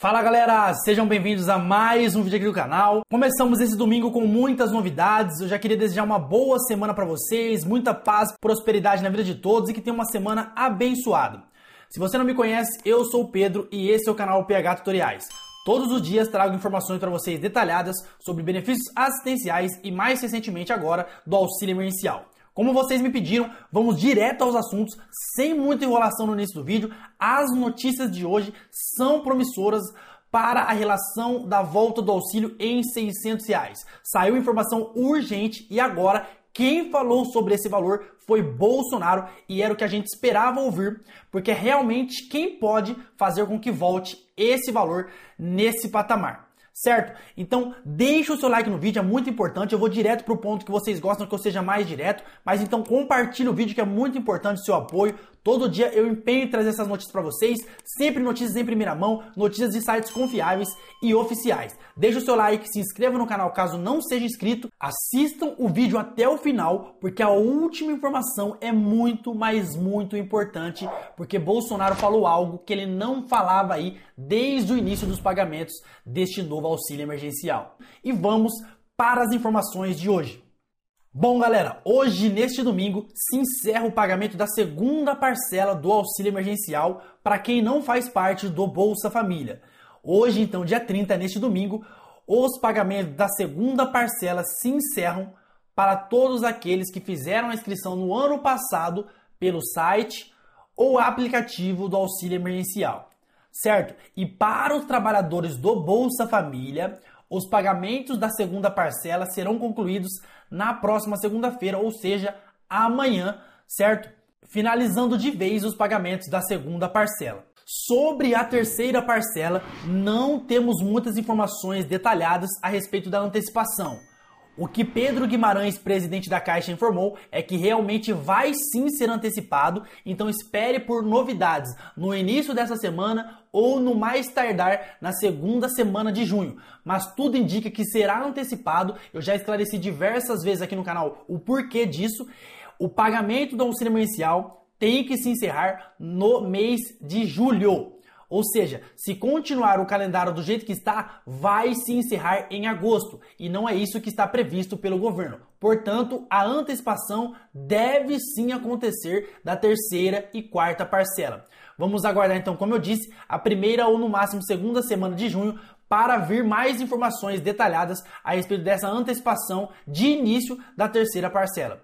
Fala galera, sejam bem-vindos a mais um vídeo aqui do canal. Começamos esse domingo com muitas novidades. Eu já queria desejar uma boa semana para vocês, muita paz, prosperidade na vida de todos e que tenham uma semana abençoada. Se você não me conhece, eu sou o Pedro e esse é o canal PH Tutoriais. Todos os dias trago informações para vocês detalhadas sobre benefícios assistenciais e mais recentemente agora do auxílio emergencial. Como vocês me pediram, vamos direto aos assuntos, sem muita enrolação no início do vídeo. As notícias de hoje são promissoras para a relação da volta do auxílio em 600 reais. Saiu informação urgente e agora quem falou sobre esse valor foi Bolsonaro e era o que a gente esperava ouvir, porque é realmente quem pode fazer com que volte esse valor nesse patamar certo? Então, deixa o seu like no vídeo, é muito importante. Eu vou direto pro ponto que vocês gostam que eu seja mais direto, mas então compartilha o vídeo que é muito importante o seu apoio. Todo dia eu empenho em trazer essas notícias para vocês, sempre notícias em primeira mão, notícias de sites confiáveis e oficiais. Deixe o seu like, se inscreva no canal caso não seja inscrito, assistam o vídeo até o final, porque a última informação é muito, mas muito importante, porque Bolsonaro falou algo que ele não falava aí desde o início dos pagamentos deste novo auxílio emergencial. E vamos para as informações de hoje. Bom, galera, hoje, neste domingo, se encerra o pagamento da segunda parcela do auxílio emergencial para quem não faz parte do Bolsa Família. Hoje, então, dia 30, neste domingo, os pagamentos da segunda parcela se encerram para todos aqueles que fizeram a inscrição no ano passado pelo site ou aplicativo do auxílio emergencial, certo? E para os trabalhadores do Bolsa Família, os pagamentos da segunda parcela serão concluídos na próxima segunda-feira, ou seja, amanhã, certo? Finalizando de vez os pagamentos da segunda parcela. Sobre a terceira parcela, não temos muitas informações detalhadas a respeito da antecipação. O que Pedro Guimarães, presidente da Caixa, informou é que realmente vai sim ser antecipado, então espere por novidades no início dessa semana ou no mais tardar na segunda semana de junho. Mas tudo indica que será antecipado. Eu já esclareci diversas vezes aqui no canal o porquê disso. O pagamento do auxílio emergencial tem que se encerrar no mês de julho. Ou seja, se continuar o calendário do jeito que está, vai se encerrar em agosto, e não é isso que está previsto pelo governo. Portanto, a antecipação deve sim acontecer da terceira e quarta parcela. Vamos aguardar então, como eu disse, a primeira ou no máximo segunda semana de junho para vir mais informações detalhadas a respeito dessa antecipação de início da terceira parcela.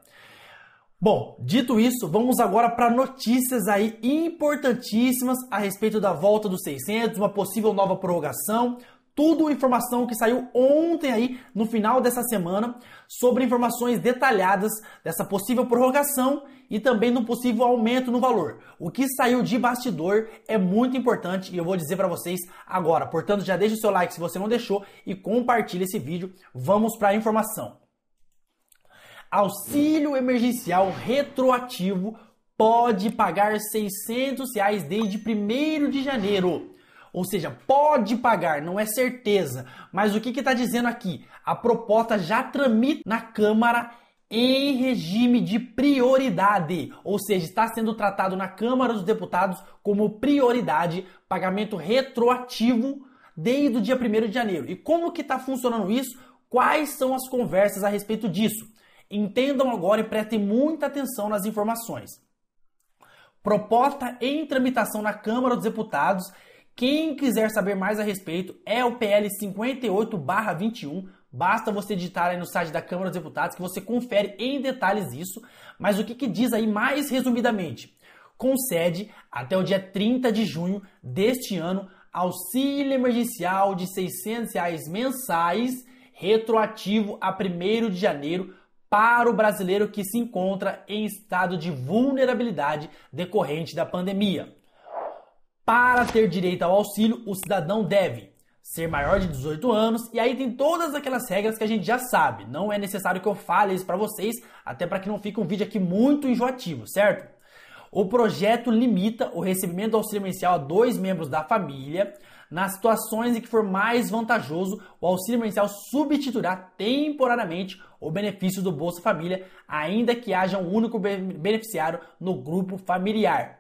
Bom, dito isso, vamos agora para notícias aí importantíssimas a respeito da volta dos 600, uma possível nova prorrogação, tudo informação que saiu ontem aí no final dessa semana sobre informações detalhadas dessa possível prorrogação e também do possível aumento no valor. O que saiu de bastidor é muito importante e eu vou dizer para vocês agora. Portanto, já deixa o seu like se você não deixou e compartilha esse vídeo. Vamos para a informação. Auxílio emergencial retroativo pode pagar 600 reais desde 1 de janeiro. Ou seja, pode pagar, não é certeza. Mas o que está dizendo aqui? A proposta já tramita na Câmara em regime de prioridade, ou seja, está sendo tratado na Câmara dos Deputados como prioridade, pagamento retroativo desde o dia 1 de janeiro. E como que está funcionando isso? Quais são as conversas a respeito disso? Entendam agora e prestem muita atenção nas informações. Proposta em tramitação na Câmara dos Deputados. Quem quiser saber mais a respeito é o PL 58/21. Basta você digitar aí no site da Câmara dos Deputados que você confere em detalhes isso. Mas o que, que diz aí mais resumidamente? Concede até o dia 30 de junho deste ano auxílio emergencial de R$ 600 reais mensais retroativo a 1 de janeiro para o brasileiro que se encontra em estado de vulnerabilidade decorrente da pandemia. Para ter direito ao auxílio, o cidadão deve ser maior de 18 anos, e aí tem todas aquelas regras que a gente já sabe. Não é necessário que eu fale isso para vocês, até para que não fique um vídeo aqui muito enjoativo, certo? O projeto limita o recebimento do auxílio emergencial a dois membros da família, nas situações em que for mais vantajoso, o auxílio emergencial substituirá temporariamente o benefício do Bolsa Família, ainda que haja um único beneficiário no grupo familiar.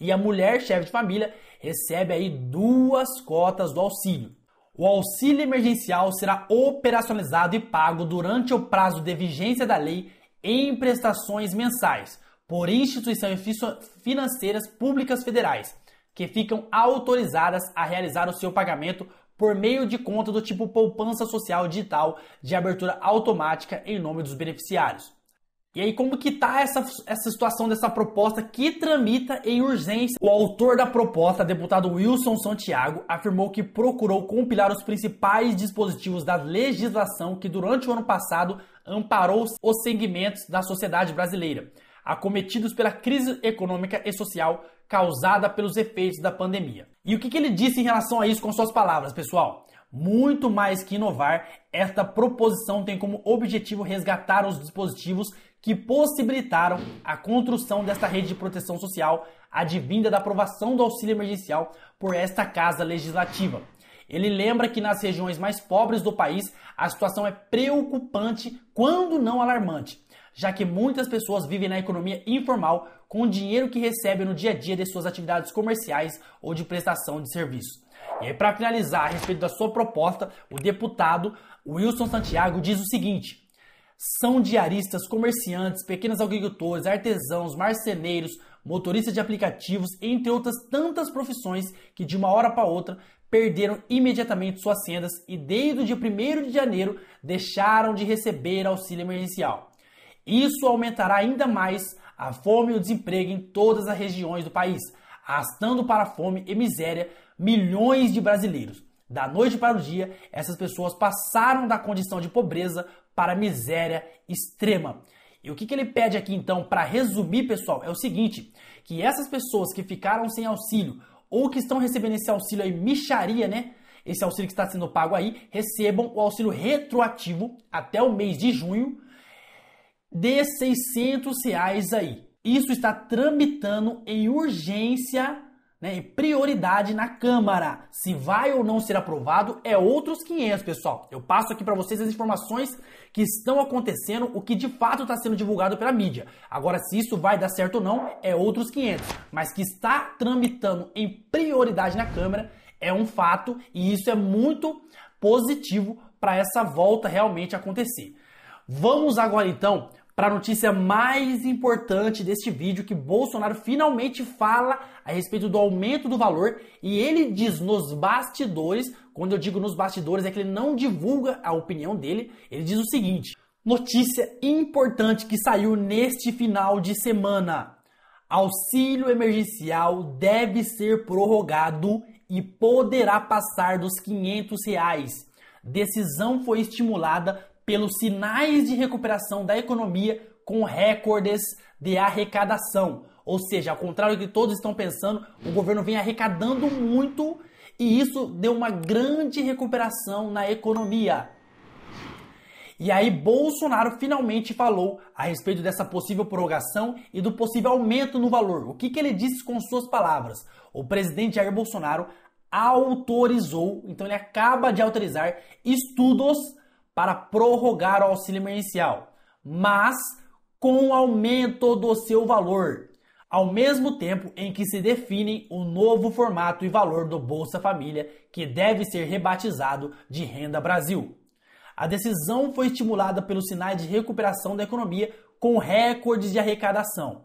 E a mulher chefe de família recebe aí duas cotas do auxílio. O auxílio emergencial será operacionalizado e pago durante o prazo de vigência da lei em prestações mensais por instituições financeiras públicas federais, que ficam autorizadas a realizar o seu pagamento por meio de conta do tipo poupança social digital de abertura automática em nome dos beneficiários. E aí, como que tá essa, essa situação dessa proposta que tramita em urgência? O autor da proposta, deputado Wilson Santiago, afirmou que procurou compilar os principais dispositivos da legislação que durante o ano passado amparou os segmentos da sociedade brasileira acometidos pela crise econômica e social causada pelos efeitos da pandemia. E o que, que ele disse em relação a isso com suas palavras, pessoal? Muito mais que inovar, esta proposição tem como objetivo resgatar os dispositivos que possibilitaram a construção desta rede de proteção social, advinda da aprovação do auxílio emergencial por esta casa legislativa. Ele lembra que nas regiões mais pobres do país a situação é preocupante, quando não alarmante já que muitas pessoas vivem na economia informal com o dinheiro que recebem no dia a dia de suas atividades comerciais ou de prestação de serviço. E aí, para finalizar a respeito da sua proposta, o deputado Wilson Santiago diz o seguinte: são diaristas, comerciantes, pequenos agricultores, artesãos, marceneiros, motoristas de aplicativos, entre outras tantas profissões que de uma hora para outra perderam imediatamente suas rendas e desde o dia 1 de janeiro deixaram de receber auxílio emergencial. Isso aumentará ainda mais a fome e o desemprego em todas as regiões do país, arrastando para a fome e miséria milhões de brasileiros. Da noite para o dia, essas pessoas passaram da condição de pobreza para miséria extrema. E o que, que ele pede aqui então, para resumir, pessoal, é o seguinte: que essas pessoas que ficaram sem auxílio ou que estão recebendo esse auxílio aí, micharia, né? Esse auxílio que está sendo pago aí, recebam o auxílio retroativo até o mês de junho de 600 reais aí. Isso está tramitando em urgência, né, em prioridade na Câmara. Se vai ou não ser aprovado é outros 500, pessoal. Eu passo aqui para vocês as informações que estão acontecendo, o que de fato está sendo divulgado pela mídia. Agora, se isso vai dar certo ou não é outros 500, mas que está tramitando em prioridade na Câmara é um fato e isso é muito positivo para essa volta realmente acontecer. Vamos agora então para a notícia mais importante deste vídeo que Bolsonaro finalmente fala a respeito do aumento do valor e ele diz nos bastidores, quando eu digo nos bastidores é que ele não divulga a opinião dele, ele diz o seguinte: notícia importante que saiu neste final de semana. Auxílio emergencial deve ser prorrogado e poderá passar dos 500 reais. Decisão foi estimulada pelos sinais de recuperação da economia com recordes de arrecadação. Ou seja, ao contrário do que todos estão pensando, o governo vem arrecadando muito e isso deu uma grande recuperação na economia. E aí Bolsonaro finalmente falou a respeito dessa possível prorrogação e do possível aumento no valor. O que, que ele disse com suas palavras? O presidente Jair Bolsonaro autorizou, então ele acaba de autorizar estudos para prorrogar o auxílio emergencial, mas com aumento do seu valor, ao mesmo tempo em que se define o novo formato e valor do Bolsa Família, que deve ser rebatizado de Renda Brasil. A decisão foi estimulada pelos sinais de recuperação da economia com recordes de arrecadação.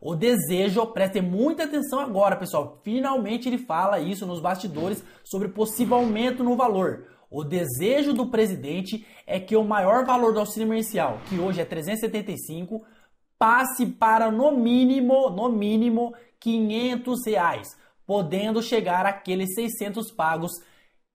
O desejo, prestem muita atenção agora, pessoal. Finalmente ele fala isso nos bastidores sobre possível aumento no valor. O desejo do presidente é que o maior valor do auxílio emergencial, que hoje é 375, passe para no mínimo, no mínimo 500 reais, podendo chegar àqueles 600 pagos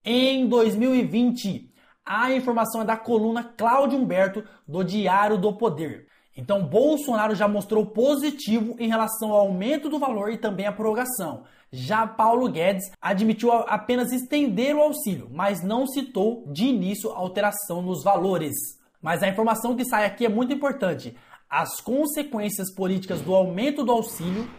em 2020. A informação é da coluna Cláudio Humberto do Diário do Poder. Então, Bolsonaro já mostrou positivo em relação ao aumento do valor e também à prorrogação. Já Paulo Guedes admitiu apenas estender o auxílio, mas não citou de início alteração nos valores. Mas a informação que sai aqui é muito importante. As consequências políticas do aumento do auxílio,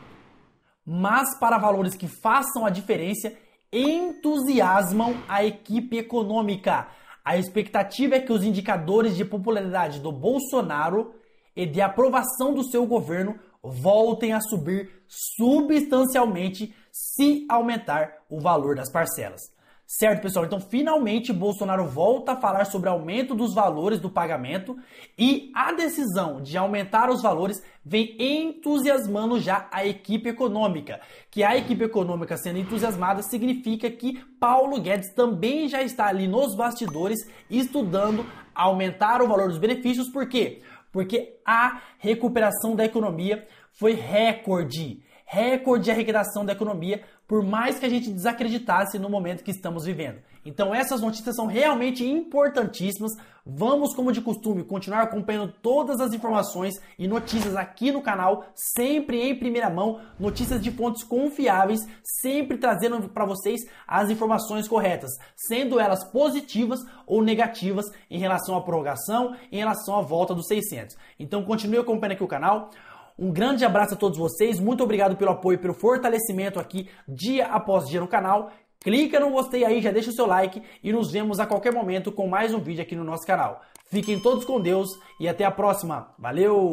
mas para valores que façam a diferença, entusiasmam a equipe econômica. A expectativa é que os indicadores de popularidade do Bolsonaro e de aprovação do seu governo voltem a subir substancialmente se aumentar o valor das parcelas. Certo, pessoal? Então, finalmente, Bolsonaro volta a falar sobre aumento dos valores do pagamento e a decisão de aumentar os valores vem entusiasmando já a equipe econômica. Que a equipe econômica sendo entusiasmada significa que Paulo Guedes também já está ali nos bastidores estudando aumentar o valor dos benefícios, por quê? Porque porque a recuperação da economia foi recorde recorde de arrecadação da economia, por mais que a gente desacreditasse no momento que estamos vivendo. Então essas notícias são realmente importantíssimas. Vamos, como de costume, continuar acompanhando todas as informações e notícias aqui no canal, sempre em primeira mão, notícias de fontes confiáveis, sempre trazendo para vocês as informações corretas, sendo elas positivas ou negativas em relação à prorrogação, em relação à volta dos 600. Então continue acompanhando aqui o canal. Um grande abraço a todos vocês, muito obrigado pelo apoio, pelo fortalecimento aqui dia após dia no canal. Clica no gostei aí, já deixa o seu like e nos vemos a qualquer momento com mais um vídeo aqui no nosso canal. Fiquem todos com Deus e até a próxima. Valeu!